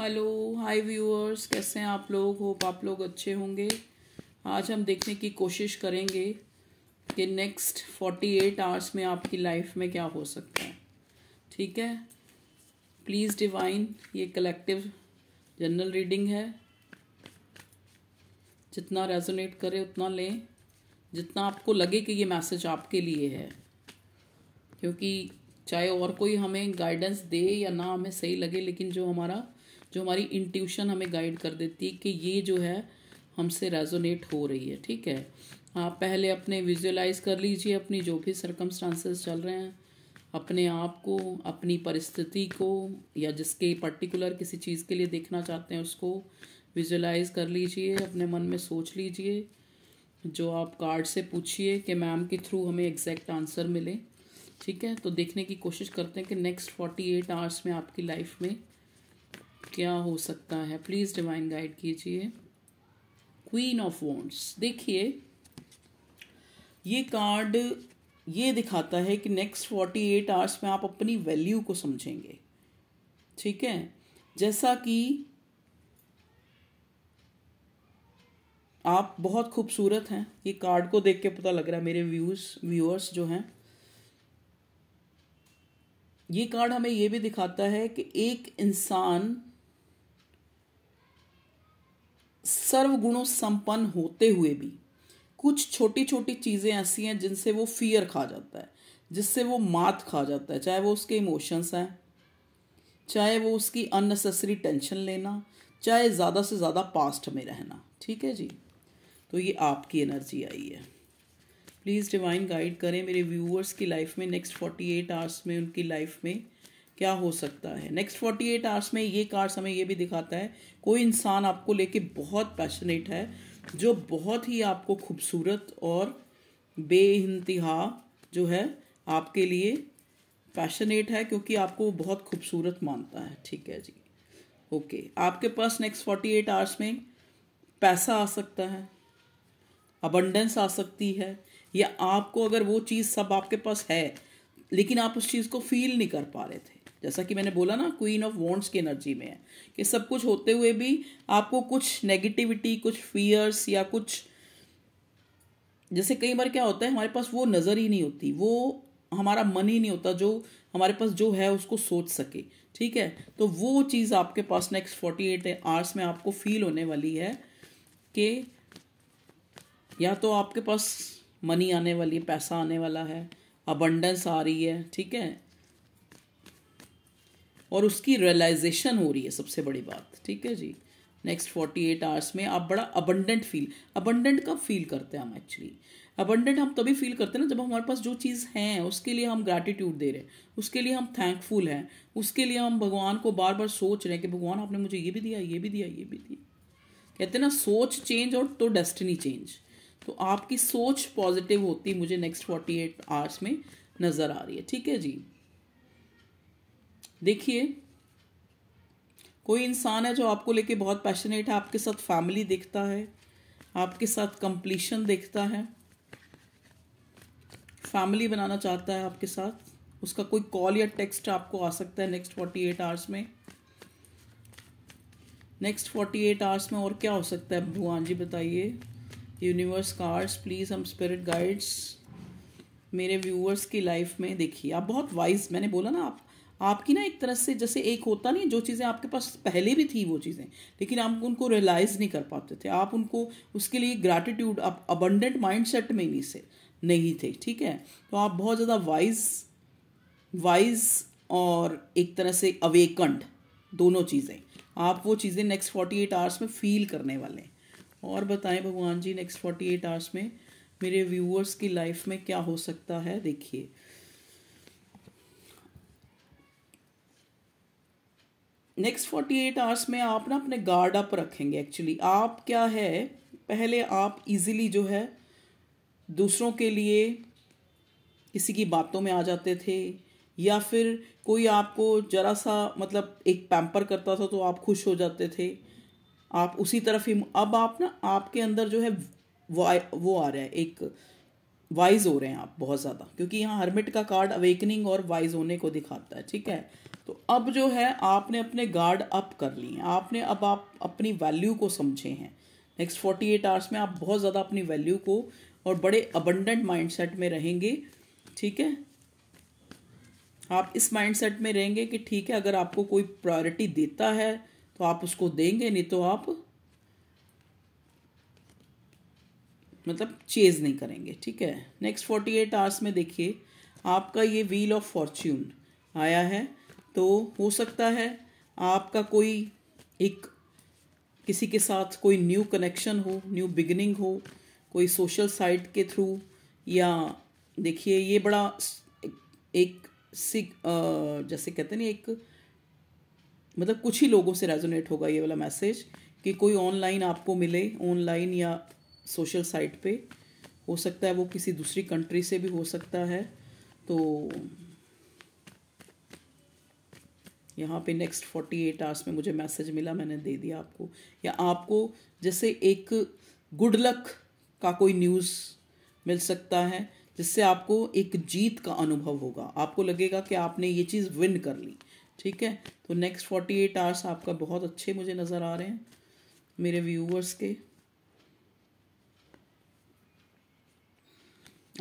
hello hi viewers कैसे हैं आप लोग होप आप लोग अच्छे होंगे आज हम देखने की कोशिश करेंगे कि नेक्स्ट फोर्टी एट आवर्स में आपकी लाइफ में क्या हो सकता है ठीक है प्लीज़ डिवाइन ये कलेक्टिव जनरल रीडिंग है जितना रेजोनेट करे उतना लें जितना आपको लगे कि ये मैसेज आपके लिए है क्योंकि चाहे और कोई हमें गाइडेंस दे या ना हमें सही लगे लेकिन जो हमारा जो हमारी इंट्यूशन हमें गाइड कर देती है कि ये जो है हमसे रेजोनेट हो रही है ठीक है आप पहले अपने विजुअलाइज कर लीजिए अपनी जो भी सरकमस्टांसेस चल रहे हैं अपने आप को अपनी परिस्थिति को या जिसके पर्टिकुलर किसी चीज़ के लिए देखना चाहते हैं उसको विजुअलाइज कर लीजिए अपने मन में सोच लीजिए जो आप कार्ड से पूछिए कि मैम के थ्रू हमें एग्जैक्ट आंसर मिले ठीक है तो देखने की कोशिश करते हैं कि नेक्स्ट फोर्टी एट आवर्स में आपकी लाइफ में क्या हो सकता है प्लीज़ डिवाइन गाइड कीजिए क्वीन ऑफ वॉन्ट्स देखिए ये कार्ड ये दिखाता है कि नेक्स्ट फोर्टी एट आवर्स में आप अपनी वैल्यू को समझेंगे ठीक है जैसा कि आप बहुत खूबसूरत हैं ये कार्ड को देख के पता लग रहा है मेरे व्यूज व्यूअर्स जो हैं ये कार्ड हमें ये भी दिखाता है कि एक इंसान सर्वगुणों संपन्न होते हुए भी कुछ छोटी छोटी चीज़ें ऐसी हैं जिनसे वो फियर खा जाता है जिससे वो मात खा जाता है चाहे वो उसके इमोशंस हैं चाहे वो उसकी अननेसेसरी टेंशन लेना चाहे ज़्यादा से ज़्यादा पास्ट में रहना ठीक है जी तो ये आपकी एनर्जी आई है प्लीज़ डिवाइन गाइड करें मेरे व्यूअर्स की लाइफ में नेक्स्ट फोर्टी एट आवर्स में उनकी लाइफ में क्या हो सकता है नेक्स्ट फोर्टी एट आवर्स में ये कार्ड हमें ये भी दिखाता है कोई इंसान आपको लेके बहुत पैशनेट है जो बहुत ही आपको खूबसूरत और बेइंतहा जो है आपके लिए पैशनेट है क्योंकि आपको बहुत खूबसूरत मानता है ठीक है जी ओके आपके पास नेक्स्ट फोर्टी एट आवर्स में पैसा आ सकता है अबंडेंस आ सकती है या आपको अगर वो चीज़ सब आपके पास है लेकिन आप उस चीज़ को फील नहीं कर पा रहे थे जैसा कि मैंने बोला ना क्वीन ऑफ वॉन्ट्स की एनर्जी में है कि सब कुछ होते हुए भी आपको कुछ नेगेटिविटी कुछ फियर्स या कुछ जैसे कई बार क्या होता है हमारे पास वो नज़र ही नहीं होती वो हमारा मन ही नहीं होता जो हमारे पास जो है उसको सोच सके ठीक है तो वो चीज़ आपके पास नेक्स्ट फोर्टी एट आवर्स में आपको फील होने वाली है कि या तो आपके पास मनी आने वाली है पैसा आने वाला है अबंडेंस आ रही है ठीक है और उसकी रियलाइजेशन हो रही है सबसे बड़ी बात ठीक है जी नेक्स्ट फोर्टी एट आवर्स में आप बड़ा अबंडेंट फील अबंडेंट कब फील करते हैं हम एक्चुअली अबंडेंट हम तभी फील करते हैं ना जब हमारे पास जो चीज़ है उसके लिए हम ग्रैटिट्यूड दे रहे हैं उसके लिए हम थैंकफुल हैं उसके लिए हम भगवान को बार बार सोच रहे हैं कि भगवान आपने मुझे ये भी दिया ये भी दिया ये भी दिया कहते हैं ना सोच चेंज और तो डेस्टिनी चेंज तो आपकी सोच पॉजिटिव होती मुझे नेक्स्ट फोर्टी एट आवर्स में नज़र आ रही है ठीक है जी देखिए कोई इंसान है जो आपको लेके बहुत पैशनेट है आपके साथ फैमिली देखता है आपके साथ कंप्लीशन देखता है फैमिली बनाना चाहता है आपके साथ उसका कोई कॉल या टेक्स्ट आपको आ सकता है नेक्स्ट फोर्टी एट आवर्स में नेक्स्ट फोर्टी एट आवर्स में और क्या हो सकता है भगवान जी बताइए यूनिवर्स कार्ड्स प्लीज़ हम स्पिरिट गाइड्स मेरे व्यूअर्स की लाइफ में देखिए आप बहुत वाइज मैंने बोला ना आप आपकी ना एक तरह से जैसे एक होता नहीं जो चीज़ें आपके पास पहले भी थी वो चीज़ें लेकिन आप उनको रियलाइज़ नहीं कर पाते थे आप उनको उसके लिए ग्रैटिट्यूड आप अबंडेंट माइंड सेट में नहीं से नहीं थे ठीक है तो आप बहुत ज़्यादा वाइज वाइज और एक तरह से अवेकंड दोनों चीज़ें आप वो चीज़ें नेक्स्ट फोर्टी एट आवर्स में फील करने वाले हैं और बताएं भगवान जी नेक्स्ट फोर्टी एट आवर्स में मेरे व्यूअर्स की लाइफ में क्या हो सकता है देखिए नेक्स्ट फोर्टी एट आवर्स में आप ना अपने गार्ड अप रखेंगे एक्चुअली आप क्या है पहले आप इजीली जो है दूसरों के लिए किसी की बातों में आ जाते थे या फिर कोई आपको ज़रा सा मतलब एक पैम्पर करता था तो आप खुश हो जाते थे आप उसी तरफ ही अब आप ना आपके अंदर जो है वो आ रहा है एक वाइज हो रहे हैं आप बहुत ज़्यादा क्योंकि यहाँ हर्मिट का कार्ड अवेकनिंग और वाइज होने को दिखाता है ठीक है तो अब जो है आपने अपने गार्ड अप कर लिए आपने अब आप अपनी वैल्यू को समझे हैं नेक्स्ट फोर्टी एट आवर्स में आप बहुत ज़्यादा अपनी वैल्यू को और बड़े अबंडेंट माइंडसेट में रहेंगे ठीक है आप इस माइंडसेट में रहेंगे कि ठीक है अगर आपको कोई प्रायोरिटी देता है तो आप उसको देंगे नहीं तो आप मतलब चेज नहीं करेंगे ठीक है नेक्स्ट फोर्टी एट आवर्स में देखिए आपका ये व्हील ऑफ फॉर्च्यून आया है तो हो सकता है आपका कोई एक किसी के साथ कोई न्यू कनेक्शन हो न्यू बिगनिंग हो कोई सोशल साइट के थ्रू या देखिए ये बड़ा एक सिग जैसे कहते हैं एक मतलब कुछ ही लोगों से रेजोनेट होगा ये वाला मैसेज कि कोई ऑनलाइन आपको मिले ऑनलाइन या सोशल साइट पे हो सकता है वो किसी दूसरी कंट्री से भी हो सकता है तो यहाँ पे नेक्स्ट फोर्टी एट आवर्स में मुझे मैसेज मिला मैंने दे दिया आपको या आपको जैसे एक गुड लक का कोई न्यूज़ मिल सकता है जिससे आपको एक जीत का अनुभव होगा आपको लगेगा कि आपने ये चीज़ विन कर ली ठीक है तो नेक्स्ट फोर्टी एट आवर्स आपका बहुत अच्छे मुझे नज़र आ रहे हैं मेरे व्यूवर्स के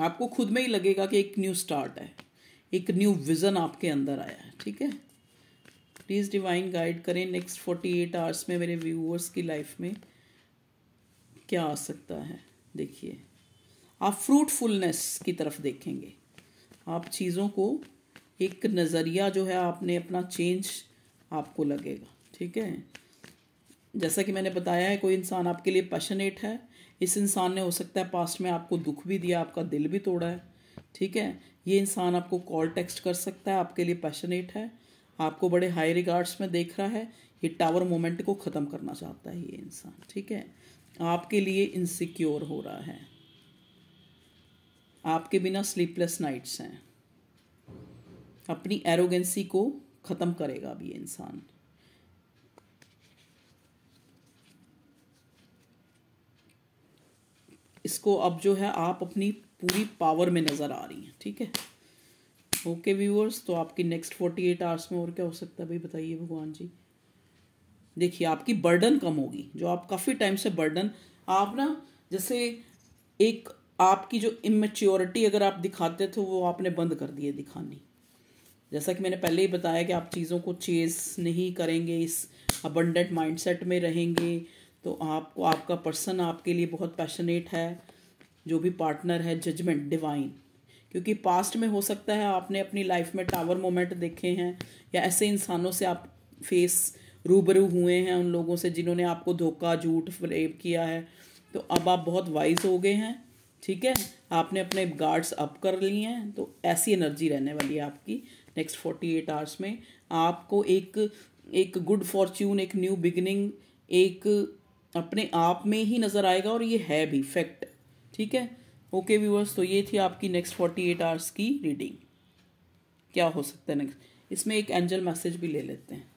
आपको खुद में ही लगेगा कि एक न्यू स्टार्ट है एक न्यू विज़न आपके अंदर आया है ठीक है प्लीज़ डिवाइन गाइड करें नेक्स्ट फोर्टी एट आवर्स में मेरे व्यूअर्स की लाइफ में क्या आ सकता है देखिए आप फ्रूटफुलनेस की तरफ देखेंगे आप चीज़ों को एक नज़रिया जो है आपने अपना चेंज आपको लगेगा ठीक है जैसा कि मैंने बताया है कोई इंसान आपके लिए पैशनेट है इस इंसान ने हो सकता है पास्ट में आपको दुख भी दिया आपका दिल भी तोड़ा है ठीक है ये इंसान आपको कॉल टेक्स्ट कर सकता है आपके लिए पैशनेट है आपको बड़े हाई रिगार्ड्स में देख रहा है ये टावर मोमेंट को ख़त्म करना चाहता है ये इंसान ठीक है आपके लिए इनसिक्योर हो रहा है आपके बिना स्लीपलेस नाइट्स हैं अपनी एरोगेंसी को ख़त्म करेगा अब ये इंसान इसको अब जो है आप अपनी पूरी पावर में नज़र आ रही हैं ठीक है ओके व्यूअर्स तो आपकी नेक्स्ट फोर्टी एट आवर्स में और क्या हो सकता है भाई बताइए भगवान जी देखिए आपकी बर्डन कम होगी जो आप काफ़ी टाइम से बर्डन आप ना जैसे एक आपकी जो इमेच्योरिटी अगर आप दिखाते थे वो आपने बंद कर दी है दिखानी जैसा कि मैंने पहले ही बताया कि आप चीज़ों को चेज नहीं करेंगे इस अबंडेंट माइंडसेट में रहेंगे तो आपको आपका पर्सन आपके लिए बहुत पैशनेट है जो भी पार्टनर है जजमेंट डिवाइन क्योंकि पास्ट में हो सकता है आपने अपनी लाइफ में टावर मोमेंट देखे हैं या ऐसे इंसानों से आप फेस रूबरू हुए हैं उन लोगों से जिन्होंने आपको धोखा झूठ फ्रेब किया है तो अब आप बहुत वाइज हो गए हैं ठीक है आपने अपने गार्ड्स अप कर लिए हैं तो ऐसी एनर्जी रहने वाली है आपकी नेक्स्ट फोर्टी एट आवर्स में आपको एक एक गुड फॉर्च्यून एक न्यू बिगनिंग एक अपने आप में ही नज़र आएगा और ये है भी फैक्ट ठीक है ओके व्यूअर्स तो ये थी आपकी नेक्स्ट फोर्टी एट आवर्स की रीडिंग क्या हो सकता है नेक्स्ट इसमें एक एंजल मैसेज भी ले लेते हैं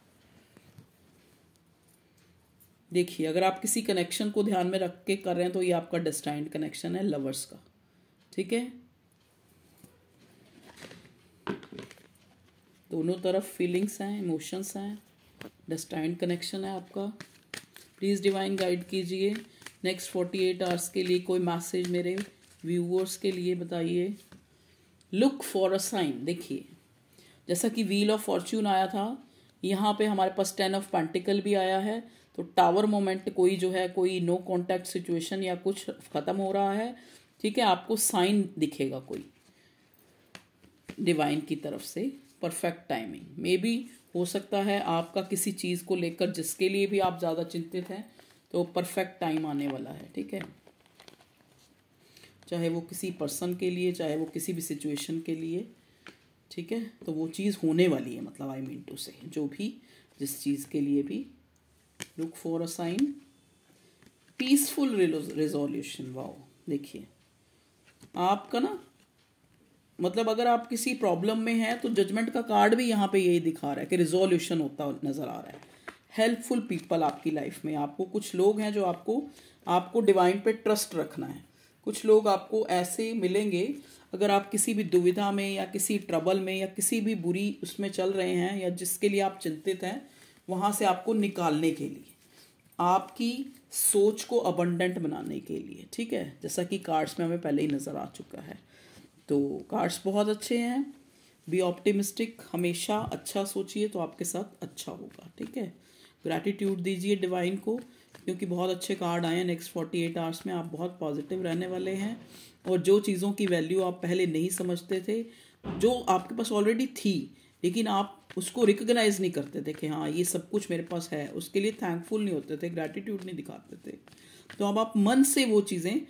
देखिए अगर आप किसी कनेक्शन को ध्यान में रख के कर रहे हैं तो ये आपका डिस्टाइंड कनेक्शन है लवर्स का ठीक है दोनों तरफ फीलिंग्स हैं इमोशंस हैं डिस्टाइंड कनेक्शन है आपका प्लीज़ डिवाइन गाइड कीजिए नेक्स्ट फोर्टी एट आवर्स के लिए कोई मैसेज मेरे व्यूवर्स के लिए बताइए लुक फॉर अ साइन देखिए जैसा कि व्हील ऑफ फॉर्च्यून आया था यहाँ पे हमारे पास टेन ऑफ पेंटिकल भी आया है तो टावर मोमेंट कोई जो है कोई नो कॉन्टैक्ट सिचुएशन या कुछ ख़त्म हो रहा है ठीक है आपको साइन दिखेगा कोई डिवाइन की तरफ से परफेक्ट टाइमिंग मे बी हो सकता है आपका किसी चीज़ को लेकर जिसके लिए भी आप ज़्यादा चिंतित हैं तो परफेक्ट टाइम आने वाला है ठीक है चाहे वो किसी पर्सन के लिए चाहे वो किसी भी सिचुएशन के लिए ठीक है तो वो चीज़ होने वाली है मतलब आई मीन टू से जो भी जिस चीज़ के लिए भी look for a sign peaceful resolution wow देखिए आपका ना मतलब अगर आप किसी प्रॉब्लम में हैं तो जजमेंट का कार्ड भी यहाँ पे यही दिखा रहा है कि रिजोल्यूशन होता नज़र आ रहा है हेल्पफुल पीपल आपकी लाइफ में आपको कुछ लोग हैं जो आपको आपको डिवाइन पे ट्रस्ट रखना है कुछ लोग आपको ऐसे मिलेंगे अगर आप किसी भी दुविधा में या किसी ट्रबल में या किसी भी बुरी उसमें चल रहे हैं या जिसके लिए आप चिंतित हैं वहाँ से आपको निकालने के लिए आपकी सोच को अबंडेंट बनाने के लिए ठीक है जैसा कि कार्ड्स में हमें पहले ही नज़र आ चुका है तो कार्ड्स बहुत अच्छे हैं बी ऑप्टिमिस्टिक हमेशा अच्छा सोचिए तो आपके साथ अच्छा होगा ठीक है ग्रैटिट्यूड दीजिए डिवाइन को क्योंकि बहुत अच्छे कार्ड आए हैं नेक्स्ट फोर्टी एट आवर्स में आप बहुत पॉजिटिव रहने वाले हैं और जो चीज़ों की वैल्यू आप पहले नहीं समझते थे जो आपके पास ऑलरेडी थी लेकिन आप उसको रिकग्नाइज नहीं करते थे कि हाँ ये सब कुछ मेरे पास है उसके लिए थैंकफुल नहीं होते थे ग्रैटिट्यूड नहीं दिखाते थे तो अब आप मन से वो चीज़ें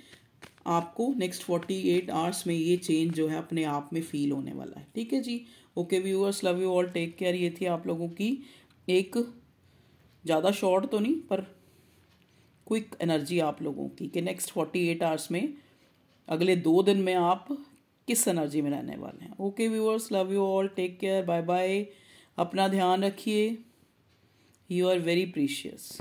आपको नेक्स्ट फोर्टी एट आवर्स में ये चेंज जो है अपने आप में फील होने वाला है ठीक है जी okay viewers love you all take care ये थी आप लोगों की एक ज़्यादा शॉर्ट तो नहीं पर क्विक एनर्जी आप लोगों की कि नेक्स्ट फोर्टी एट आवर्स में अगले दो दिन में आप किस एनर्जी में रहने वाले हैं okay viewers love you all take care bye bye अपना ध्यान रखिए यू आर वेरी प्रीशियस